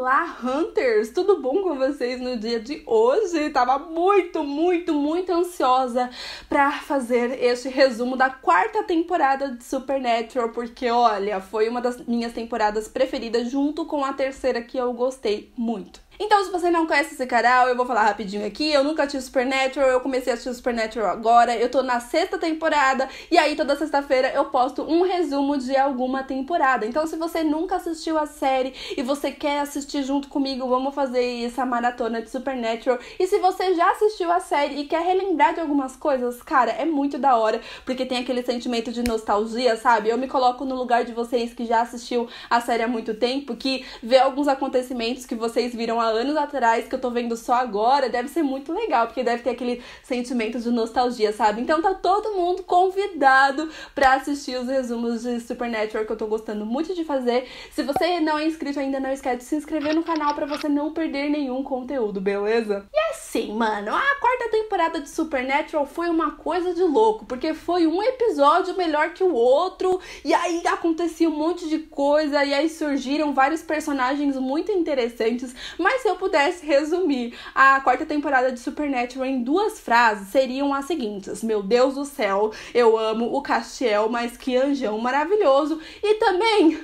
Olá, Hunters! Tudo bom com vocês no dia de hoje? Tava muito, muito, muito ansiosa para fazer este resumo da quarta temporada de Supernatural, porque olha, foi uma das minhas temporadas preferidas, junto com a terceira que eu gostei muito. Então, se você não conhece esse canal, eu vou falar rapidinho aqui. Eu nunca assisti Supernatural, eu comecei a assistir Supernatural agora, eu tô na sexta temporada, e aí toda sexta-feira eu posto um resumo de alguma temporada. Então, se você nunca assistiu a série e você quer assistir junto comigo, vamos fazer essa maratona de Supernatural. E se você já assistiu a série e quer relembrar de algumas coisas, cara, é muito da hora, porque tem aquele sentimento de nostalgia, sabe? Eu me coloco no lugar de vocês que já assistiu a série há muito tempo, que vê alguns acontecimentos que vocês viram há anos atrás, que eu tô vendo só agora, deve ser muito legal, porque deve ter aquele sentimento de nostalgia, sabe? Então tá todo mundo convidado para assistir os resumos de Supernatural que eu tô gostando muito de fazer. Se você não é inscrito ainda, não esquece de se inscrever no canal para você não perder nenhum conteúdo, beleza? E é assim, mano, a quarta temporada de Supernatural foi uma coisa de louco, porque foi um episódio melhor que o outro, e aí acontecia um monte de coisa, e aí surgiram vários personagens muito interessantes, mas se eu pudesse resumir a quarta temporada de Supernatural em duas frases, seriam as seguintes: Meu Deus do céu, eu amo o Castiel, mas que anjão maravilhoso. E também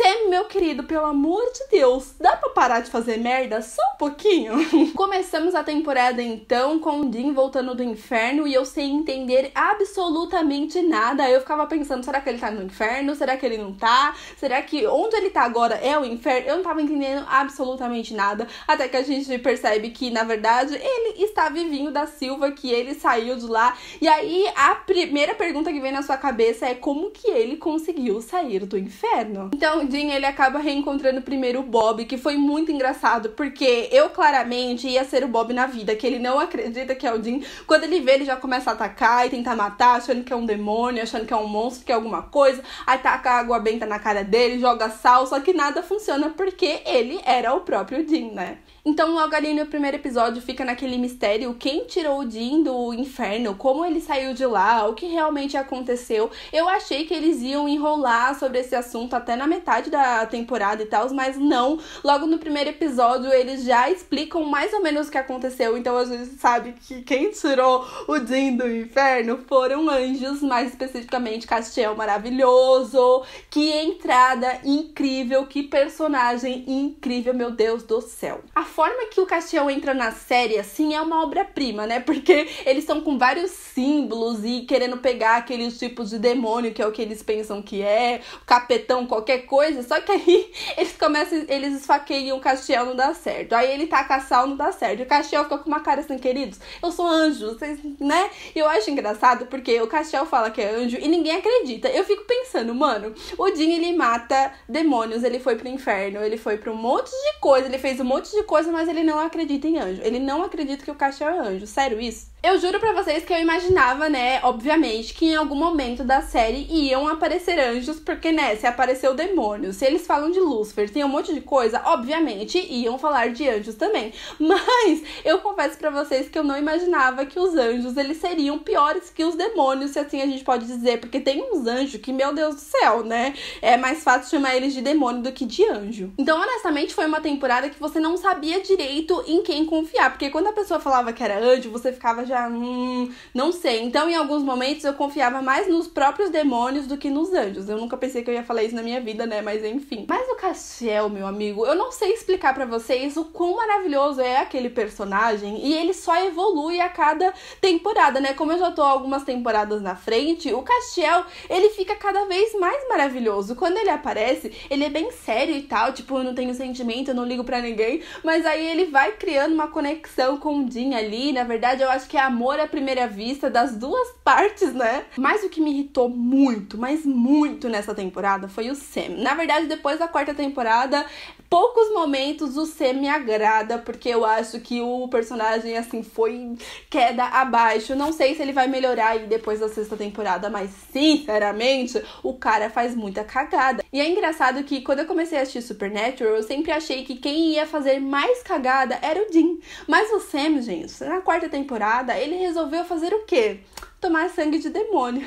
Sam, é meu querido, pelo amor de Deus, dá pra parar de fazer merda só um pouquinho? Começamos a temporada então com o Dean voltando do inferno e eu sem entender absolutamente nada. Eu ficava pensando, será que ele tá no inferno? Será que ele não tá? Será que onde ele tá agora é o inferno? Eu não tava entendendo absolutamente nada. Até que a gente percebe que, na verdade, ele está vivinho da Silva, que ele saiu de lá. E aí a primeira pergunta que vem na sua cabeça é como que ele conseguiu sair do inferno? Então, Jim, ele acaba reencontrando primeiro o Bob, que foi muito engraçado, porque eu claramente ia ser o Bob na vida, que ele não acredita que é o Jim. Quando ele vê, ele já começa a atacar e tentar matar, achando que é um demônio, achando que é um monstro, que é alguma coisa. Aí taca água benta na cara dele, joga sal, só que nada funciona porque ele era o próprio Jim, né? Então, logo ali no primeiro episódio fica naquele mistério: quem tirou o Dean do inferno? Como ele saiu de lá? O que realmente aconteceu? Eu achei que eles iam enrolar sobre esse assunto até na metade da temporada e tal, mas não. Logo no primeiro episódio eles já explicam mais ou menos o que aconteceu. Então a gente sabe que quem tirou o Dean do inferno foram anjos, mais especificamente Castiel maravilhoso. Que entrada incrível, que personagem incrível, meu Deus do céu. A forma que o Castiel entra na série, assim, é uma obra-prima, né? Porque eles estão com vários símbolos e querendo pegar aqueles tipos de demônio, que é o que eles pensam que é, capetão, qualquer coisa. Só que aí eles começam, eles esfaqueiam o Castiel, não dá certo. Aí ele taca a sal, não dá certo. E o Castiel fica com uma cara assim, queridos, eu sou anjo, vocês, né? E eu acho engraçado porque o Castiel fala que é anjo e ninguém acredita. Eu fico pensando, mano, o Jim ele mata demônios, ele foi pro inferno, ele foi pra um monte de coisa, ele fez um monte de coisa coisa, mas ele não acredita em anjo. Ele não acredita que o caixa é anjo. Sério isso? Eu juro para vocês que eu imaginava, né, obviamente, que em algum momento da série iam aparecer anjos, porque, né, se apareceu demônio, se eles falam de Lúcifer, tem um monte de coisa, obviamente iam falar de anjos também. Mas eu confesso para vocês que eu não imaginava que os anjos, eles seriam piores que os demônios, se assim a gente pode dizer, porque tem uns anjos que, meu Deus do céu, né, é mais fácil chamar eles de demônio do que de anjo. Então, honestamente, foi uma temporada que você não sabia direito em quem confiar, porque quando a pessoa falava que era anjo, você ficava já. Hum, não sei. Então, em alguns momentos, eu confiava mais nos próprios demônios do que nos anjos. Eu nunca pensei que eu ia falar isso na minha vida, né? Mas enfim. Mas o Castiel, meu amigo, eu não sei explicar para vocês o quão maravilhoso é aquele personagem e ele só evolui a cada temporada, né? Como eu já tô algumas temporadas na frente, o Castiel, ele fica cada vez mais maravilhoso. Quando ele aparece, ele é bem sério e tal, tipo, eu não tenho sentimento, eu não ligo para ninguém, mas aí ele vai criando uma conexão com o Dean ali, na verdade, eu acho que amor à primeira vista das duas partes, né? Mas o que me irritou muito, mas muito nessa temporada foi o Sam. Na verdade, depois da quarta temporada, poucos momentos o Sam me agrada, porque eu acho que o personagem, assim, foi queda abaixo. Não sei se ele vai melhorar aí depois da sexta temporada, mas sinceramente, o cara faz muita cagada. E é engraçado que quando eu comecei a assistir Supernatural, eu sempre achei que quem ia fazer mais cagada era o Dean. Mas o Sam, gente, na quarta temporada, nada, ele resolveu fazer o quê? Tomar sangue de demônio.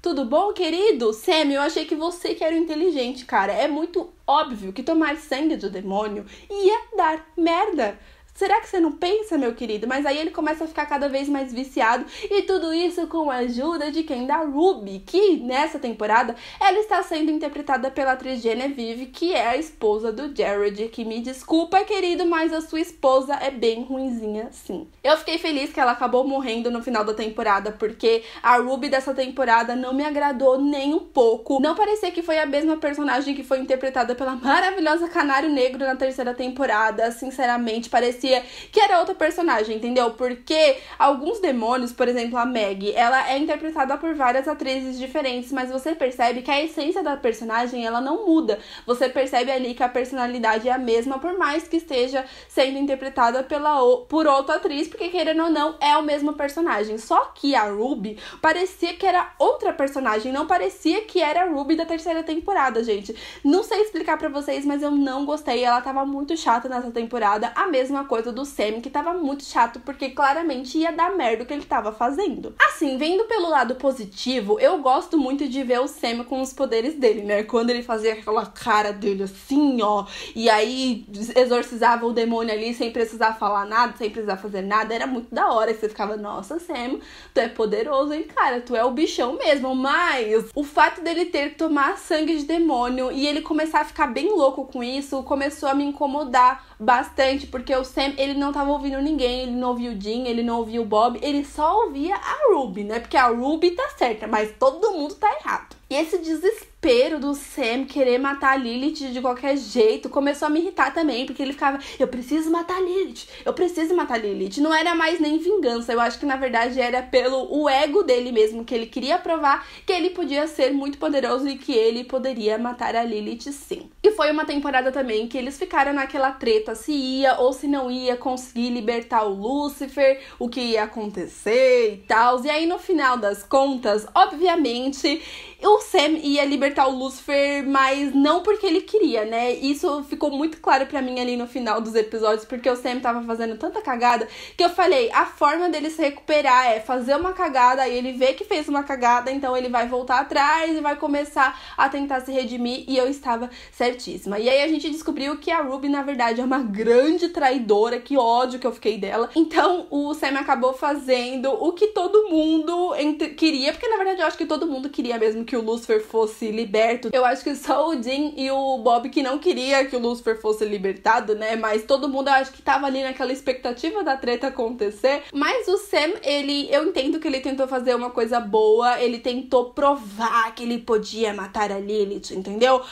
Tudo bom, querido? Sam, eu achei que você que era inteligente, cara. É muito óbvio que tomar sangue de demônio ia dar merda. Será que você não pensa, meu querido? Mas aí ele começa a ficar cada vez mais viciado e tudo isso com a ajuda de quem? Da Ruby, que nessa temporada ela está sendo interpretada pela atriz Genevieve, que é a esposa do Jared, que me desculpa, querido, mas a sua esposa é bem ruinzinha, sim. Eu fiquei feliz que ela acabou morrendo no final da temporada, porque a Ruby dessa temporada não me agradou nem um pouco. Não parecia que foi a mesma personagem que foi interpretada pela maravilhosa Canário Negro na terceira temporada. Sinceramente, parecia que era outra personagem, entendeu? Porque alguns demônios, por exemplo, a Meg, ela é interpretada por várias atrizes diferentes, mas você percebe que a essência da personagem, ela não muda. Você percebe ali que a personalidade é a mesma, por mais que esteja sendo interpretada pela, por outra atriz, porque querendo ou não, é o mesmo personagem. Só que a Ruby parecia que era outra personagem, não parecia que era a Ruby da terceira temporada, gente. Não sei explicar para vocês, mas eu não gostei. Ela tava muito chata nessa temporada. A mesma coisa coisa do Sam que tava muito chato, porque claramente ia dar merda o que ele tava fazendo. Assim, vendo pelo lado positivo, eu gosto muito de ver o Sam com os poderes dele, né? Quando ele fazia aquela cara dele assim, ó, e aí exorcizava o demônio ali sem precisar falar nada, sem precisar fazer nada, era muito da hora. você ficava, nossa, Sam, tu é poderoso, hein, cara? Tu é o bichão mesmo. Mas o fato dele ter que tomar sangue de demônio e ele começar a ficar bem louco com isso começou a me incomodar bastante, porque o Sam Sam, ele não tava ouvindo ninguém, ele não ouvia o Jim, ele não ouvia o Bob, ele só ouvia a Ruby, né? Porque a Ruby tá certa, mas todo mundo tá errado. E esse desespero do Sam querer matar a Lilith de qualquer jeito começou a me irritar também, porque ele ficava, eu preciso matar a Lilith, eu preciso matar a Lilith. Não era mais nem vingança, eu acho que na verdade era pelo o ego dele mesmo, que ele queria provar que ele podia ser muito poderoso e que ele poderia matar a Lilith sim. E foi uma temporada também que eles ficaram naquela treta se ia ou se não ia conseguir libertar o Lúcifer, o que ia acontecer e tal. E aí no final das contas, obviamente, o o Sam ia libertar o Lucifer, mas não porque ele queria, né? Isso ficou muito claro para mim ali no final dos episódios, porque o Sam tava fazendo tanta cagada que eu falei, a forma dele se recuperar é fazer uma cagada, aí ele vê que fez uma cagada, então ele vai voltar atrás e vai começar a tentar se redimir, e eu estava certíssima. E aí a gente descobriu que a Ruby, na verdade, é uma grande traidora, que ódio que eu fiquei dela. Então o Sam acabou fazendo o que todo mundo queria, porque na verdade eu acho que todo mundo queria mesmo que o Lucifer fosse liberto. Eu acho que só o Jim e o Bob que não queria que o Lucifer fosse libertado, né? Mas todo mundo acho que tava ali naquela expectativa da treta acontecer. Mas o Sam, ele, eu entendo que ele tentou fazer uma coisa boa, ele tentou provar que ele podia matar a Lilith, entendeu?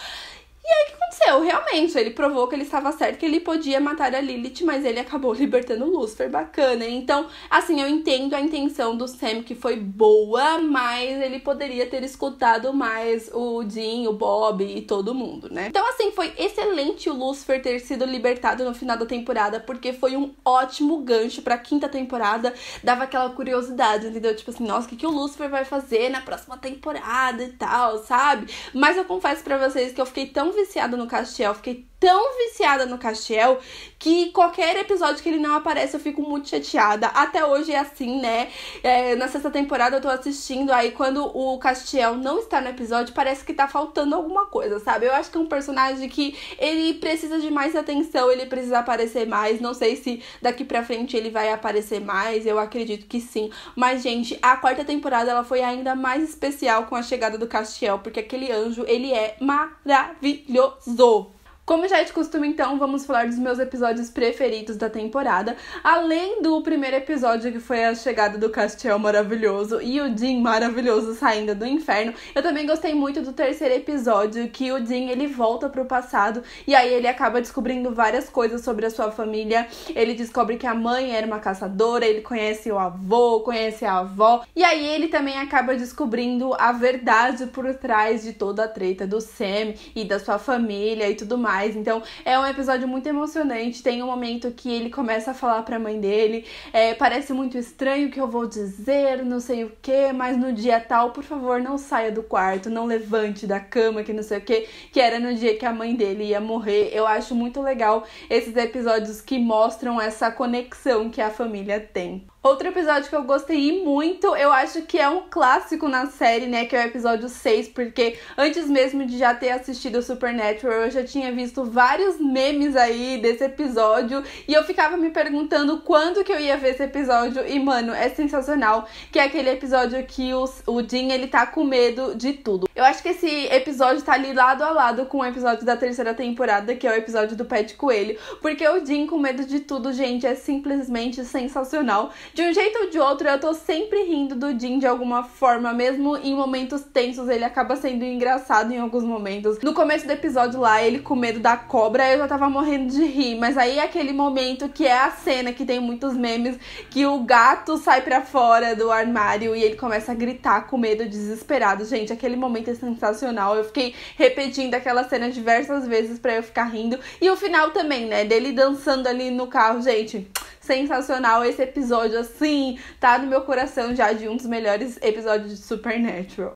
E aí o que aconteceu? Realmente, ele provou que ele estava certo, que ele podia matar a Lilith, mas ele acabou libertando Lucifer, bacana. Então, assim, eu entendo a intenção do Sam, que foi boa, mas ele poderia ter escutado mais o Jim, o Bob e todo mundo, né? Então, assim, foi excelente o Lucifer ter sido libertado no final da temporada, porque foi um ótimo gancho pra quinta temporada. Dava aquela curiosidade, entendeu? Tipo assim, nossa, o que, que o Lucifer vai fazer na próxima temporada e tal, sabe? Mas eu confesso para vocês que eu fiquei tão tão viciada no Castiel, fiquei tão viciada no Castiel que qualquer episódio que ele não aparece eu fico muito chateada. Até hoje é assim, né? É, na sexta temporada eu tô assistindo, aí quando o Castiel não está no episódio, parece que tá faltando alguma coisa, sabe? Eu acho que é um personagem que ele precisa de mais atenção, ele precisa aparecer mais. Não sei se daqui pra frente ele vai aparecer mais, eu acredito que sim. Mas, gente, a quarta temporada ela foi ainda mais especial com a chegada do Castiel, porque aquele anjo, ele é maravilhoso. Como já é de costume, então, vamos falar dos meus episódios preferidos da temporada, além do primeiro episódio que foi a chegada do Castiel maravilhoso e o Jim maravilhoso saindo do inferno. Eu também gostei muito do terceiro episódio, que o Jim ele volta pro passado e aí ele acaba descobrindo várias coisas sobre a sua família. Ele descobre que a mãe era uma caçadora, ele conhece o avô, conhece a avó, e aí ele também acaba descobrindo a verdade por trás de toda a treta do Sam e da sua família e tudo mais mais. Então é um episódio muito emocionante. Tem um momento que ele começa a falar pra mãe dele: é, parece muito estranho o que eu vou dizer, não sei o que, mas no dia tal, por favor, não saia do quarto, não levante da cama, que não sei o que, que era no dia que a mãe dele ia morrer. Eu acho muito legal esses episódios que mostram essa conexão que a família tem. Outro episódio que eu gostei muito, eu acho que é um clássico na série, né? Que é o episódio 6, porque antes mesmo de já ter assistido o Supernatural, eu já tinha visto vários memes aí desse episódio. E eu ficava me perguntando quando que eu ia ver esse episódio. E, mano, é sensacional. Que é aquele episódio que o, o Dean, ele tá com medo de tudo. Eu acho que esse episódio tá ali lado a lado com o episódio da terceira temporada, que é o episódio do Pet Coelho. Porque o Dean com medo de tudo, gente, é simplesmente sensacional. De um jeito ou de outro, eu tô sempre rindo do Jim de alguma forma, mesmo em momentos tensos, ele acaba sendo engraçado em alguns momentos. No começo do episódio lá, ele com medo da cobra, eu já tava morrendo de rir, mas aí é aquele momento que é a cena que tem muitos memes que o gato sai para fora do armário e ele começa a gritar com medo desesperado. Gente, aquele momento é sensacional. Eu fiquei repetindo aquela cena diversas vezes para eu ficar rindo. E o final também, né, dele dançando ali no carro, gente sensacional esse episódio, assim, tá no meu coração já de um dos melhores episódios de Supernatural.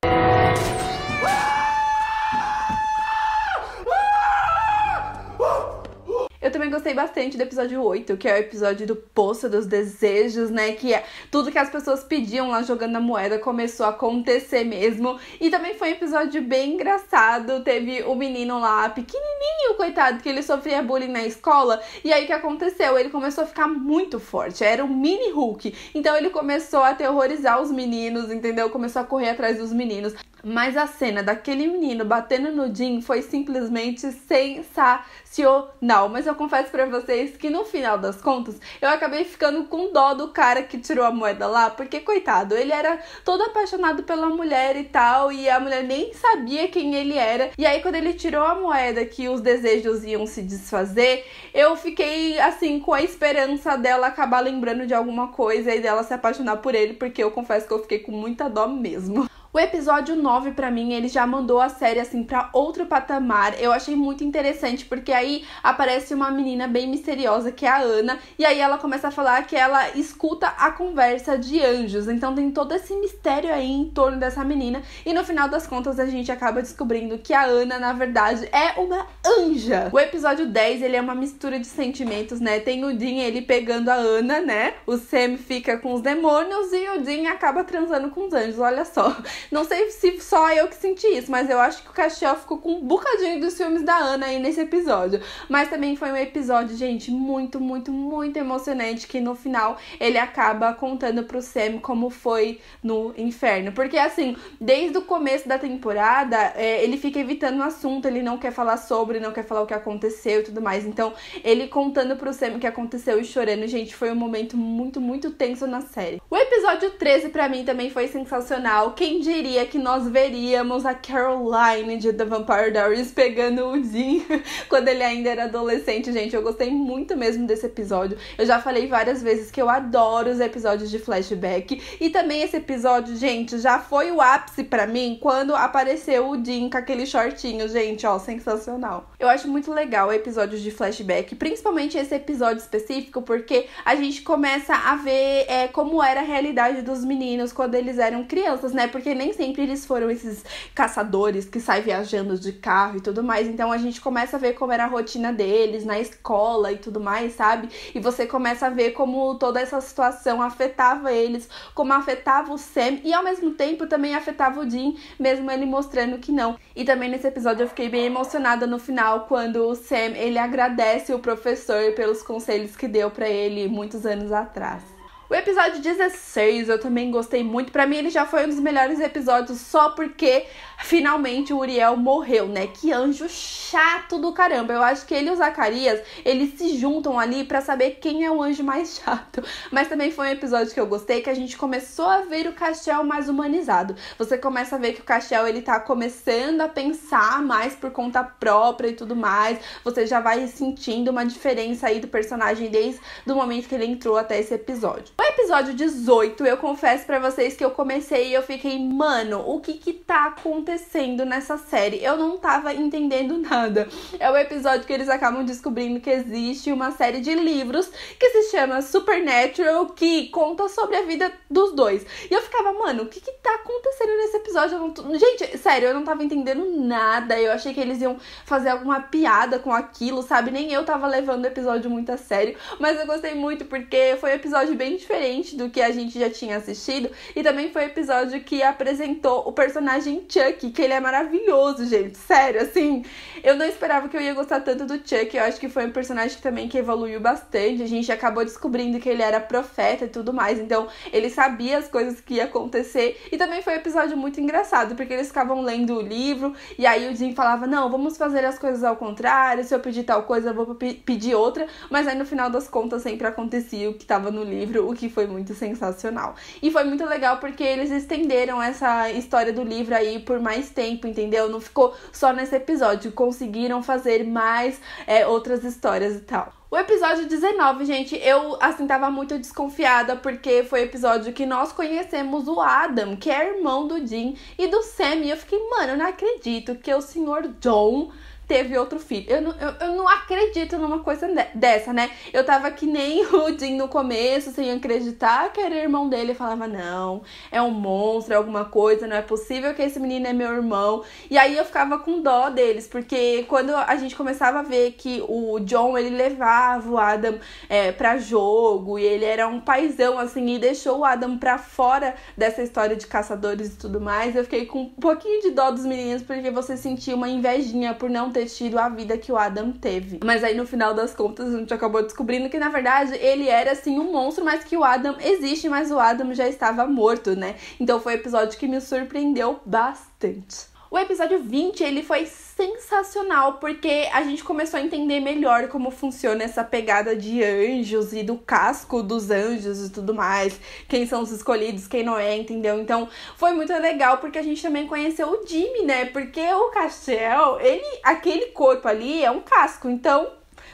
também gostei bastante do episódio 8, que é o episódio do Poço dos Desejos, né? Que é tudo que as pessoas pediam lá jogando a moeda começou a acontecer mesmo. E também foi um episódio bem engraçado. Teve o menino lá, pequenininho, coitado, que ele sofria bullying na escola. E aí o que aconteceu? Ele começou a ficar muito forte. Era um mini Hulk. Então ele começou a terrorizar os meninos, entendeu? Começou a correr atrás dos meninos. Mas a cena daquele menino batendo no Jim foi simplesmente sensacional. Mas eu confesso para vocês que no final das contas, eu acabei ficando com dó do cara que tirou a moeda lá, porque coitado, ele era todo apaixonado pela mulher e tal, e a mulher nem sabia quem ele era. E aí quando ele tirou a moeda que os desejos iam se desfazer, eu fiquei assim com a esperança dela acabar lembrando de alguma coisa e dela se apaixonar por ele, porque eu confesso que eu fiquei com muita dó mesmo. O episódio 9 para mim, ele já mandou a série assim para outro patamar. Eu achei muito interessante porque aí aparece uma menina bem misteriosa que é a Ana e aí ela começa a falar que ela escuta a conversa de anjos. Então tem todo esse mistério aí em torno dessa menina e no final das contas a gente acaba descobrindo que a Ana na verdade é uma anja. O episódio 10, ele é uma mistura de sentimentos, né? Tem o Dean ele pegando a Ana, né? O Sam fica com os demônios e o Dean acaba transando com os anjos. Olha só. Não sei se só eu que senti isso, mas eu acho que o Castiel ficou com um bocadinho dos filmes da Ana aí nesse episódio. Mas também foi um episódio, gente, muito, muito, muito emocionante que no final ele acaba contando pro Sam como foi no inferno. Porque assim, desde o começo da temporada, é, ele fica evitando o assunto, ele não quer falar sobre, não quer falar o que aconteceu e tudo mais. Então, ele contando pro Sam o que aconteceu e chorando, gente, foi um momento muito, muito tenso na série. O episódio 13 para mim também foi sensacional. Quem diria diria que nós veríamos a Caroline de The Vampire Diaries pegando o Dean quando ele ainda era adolescente, gente. Eu gostei muito mesmo desse episódio. Eu já falei várias vezes que eu adoro os episódios de flashback. E também esse episódio, gente, já foi o ápice para mim quando apareceu o Dean com aquele shortinho, gente, ó, sensacional. Eu acho muito legal episódios de flashback, principalmente esse episódio específico, porque a gente começa a ver é, como era a realidade dos meninos quando eles eram crianças, né? Porque nem sempre eles foram esses caçadores que saem viajando de carro e tudo mais. Então a gente começa a ver como era a rotina deles na escola e tudo mais, sabe? E você começa a ver como toda essa situação afetava eles, como afetava o Sam e ao mesmo tempo também afetava o Dean mesmo ele mostrando que não. E também nesse episódio eu fiquei bem emocionada no final quando o Sam ele agradece o professor pelos conselhos que deu para ele muitos anos atrás. O episódio 16 eu também gostei muito. Para mim, ele já foi um dos melhores episódios só porque finalmente o Uriel morreu, né? Que anjo chato do caramba. Eu acho que ele e o Zacarias, eles se juntam ali para saber quem é o anjo mais chato. Mas também foi um episódio que eu gostei, que a gente começou a ver o Castiel mais humanizado. Você começa a ver que o Castiel, ele tá começando a pensar mais por conta própria e tudo mais. Você já vai sentindo uma diferença aí do personagem desde do momento que ele entrou até esse episódio. No episódio 18, eu confesso para vocês que eu comecei e eu fiquei, mano, o que que tá acontecendo nessa série? Eu não tava entendendo nada. É o episódio que eles acabam descobrindo que existe uma série de livros que se chama Supernatural, que conta sobre a vida dos dois. E eu ficava, mano, o que que tá acontecendo nessa episódio não. Gente, sério, eu não tava entendendo nada. Eu achei que eles iam fazer alguma piada com aquilo, sabe? Nem eu tava levando o episódio muito a sério. Mas eu gostei muito porque foi um episódio bem diferente do que a gente já tinha assistido. E também foi um episódio que apresentou o personagem Chuck, que ele é maravilhoso, gente. Sério, assim. Eu não esperava que eu ia gostar tanto do Chuck. Eu acho que foi um personagem também que evoluiu bastante. A gente acabou descobrindo que ele era profeta e tudo mais. Então, ele sabia as coisas que ia acontecer. E também foi um episódio muito engraçado, porque eles ficavam lendo o livro e aí o Jim falava: Não, vamos fazer as coisas ao contrário. Se eu pedir tal coisa, eu vou pedir outra. Mas aí no final das contas sempre acontecia o que estava no livro, o que foi muito sensacional. E foi muito legal porque eles estenderam essa história do livro aí por mais tempo, entendeu? Não ficou só nesse episódio. Conseguiram fazer mais é, outras histórias e tal. O episódio 19, gente, eu assim tava muito desconfiada porque foi o episódio que nós conhecemos o Adam, que é irmão do Jim e do Sam, e eu fiquei, mano, eu não acredito que o senhor John teve outro filho. Eu não, eu, eu não acredito numa coisa dessa, né? Eu tava que nem o Jim no começo, sem acreditar que era irmão dele. Eu falava, não, é um monstro, é alguma coisa, não é possível que esse menino é meu irmão. E aí eu ficava com dó deles, porque quando a gente começava a ver que o John, ele levava o Adam é, pra jogo, e ele era um paizão, assim, e deixou o Adam pra fora dessa história de caçadores e tudo mais, eu fiquei com um pouquinho de dó dos meninos, porque você sentia uma invejinha por não ter tido a vida que o Adam teve. Mas aí no final das contas a gente acabou descobrindo que na verdade ele era assim um monstro, mas que o Adam existe, mas o Adam já estava morto, né? Então foi um episódio que me surpreendeu bastante. O episódio 20, ele foi sensacional porque a gente começou a entender melhor como funciona essa pegada de anjos e do casco dos anjos e tudo mais, quem são os escolhidos, quem não é, entendeu? Então, foi muito legal porque a gente também conheceu o Jimmy, né? Porque o Castiel, ele aquele corpo ali é um casco, então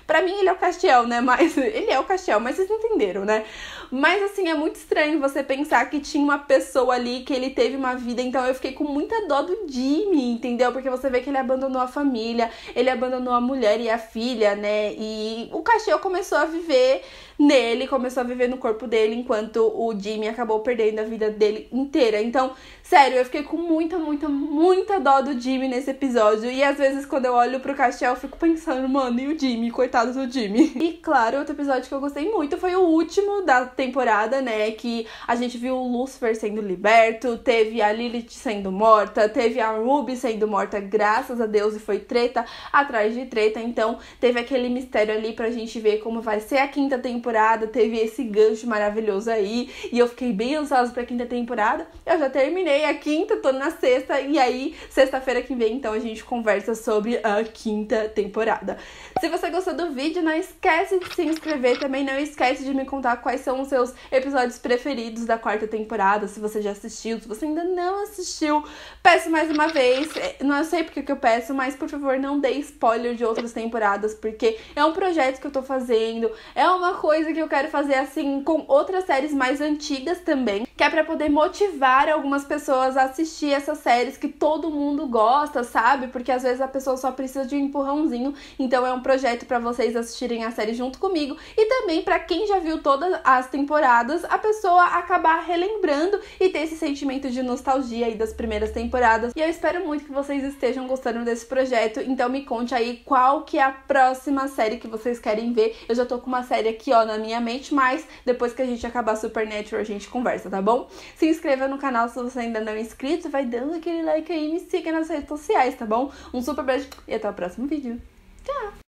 Pra mim ele é o Castiel, né? Mas ele é o Castiel, mas vocês entenderam, né? Mas assim, é muito estranho você pensar que tinha uma pessoa ali, que ele teve uma vida. Então eu fiquei com muita dó do Jimmy, entendeu? Porque você vê que ele abandonou a família, ele abandonou a mulher e a filha, né? E o cachorro começou a viver nele, começou a viver no corpo dele, enquanto o Jimmy acabou perdendo a vida dele inteira. Então, sério, eu fiquei com muita, muita, muita dó do Jimmy nesse episódio. E às vezes, quando eu olho pro Cachel, eu fico pensando, mano, e o Jimmy? Coitado do Jimmy. E claro, outro episódio que eu gostei muito foi o último da temporada temporada, né? Que a gente viu o Lucifer sendo liberto, teve a Lilith sendo morta, teve a Ruby sendo morta, graças a Deus, e foi treta atrás de treta. Então, teve aquele mistério ali pra gente ver como vai ser a quinta temporada, teve esse gancho maravilhoso aí. E eu fiquei bem ansiosa pra quinta temporada. Eu já terminei a quinta, tô na sexta, e aí, sexta-feira que vem, então, a gente conversa sobre a quinta temporada. Se você gostou do vídeo, não esquece de se inscrever também, não esquece de me contar quais são os seus episódios preferidos da quarta temporada, se você já assistiu, se você ainda não assistiu, peço mais uma vez, é, não sei porque que eu peço, mas por favor não dê spoiler de outras temporadas, porque é um projeto que eu tô fazendo, é uma coisa que eu quero fazer assim com outras séries mais antigas também, que é para poder motivar algumas pessoas a assistir essas séries que todo mundo gosta, sabe? Porque às vezes a pessoa só precisa de um empurrãozinho. Então é um projeto para vocês assistirem a série junto comigo e também para quem já viu todas as temporadas, a pessoa acabar relembrando e ter esse sentimento de nostalgia aí das primeiras temporadas. E eu espero muito que vocês estejam gostando desse projeto, então me conte aí qual que é a próxima série que vocês querem ver. Eu já tô com uma série aqui, ó, na minha mente, mas depois que a gente acabar Supernatural, a gente conversa, tá bom? Se inscreva no canal se você ainda não é inscrito, vai dando aquele like aí e me siga nas redes sociais, tá bom? Um super beijo e até o próximo vídeo. Tchau!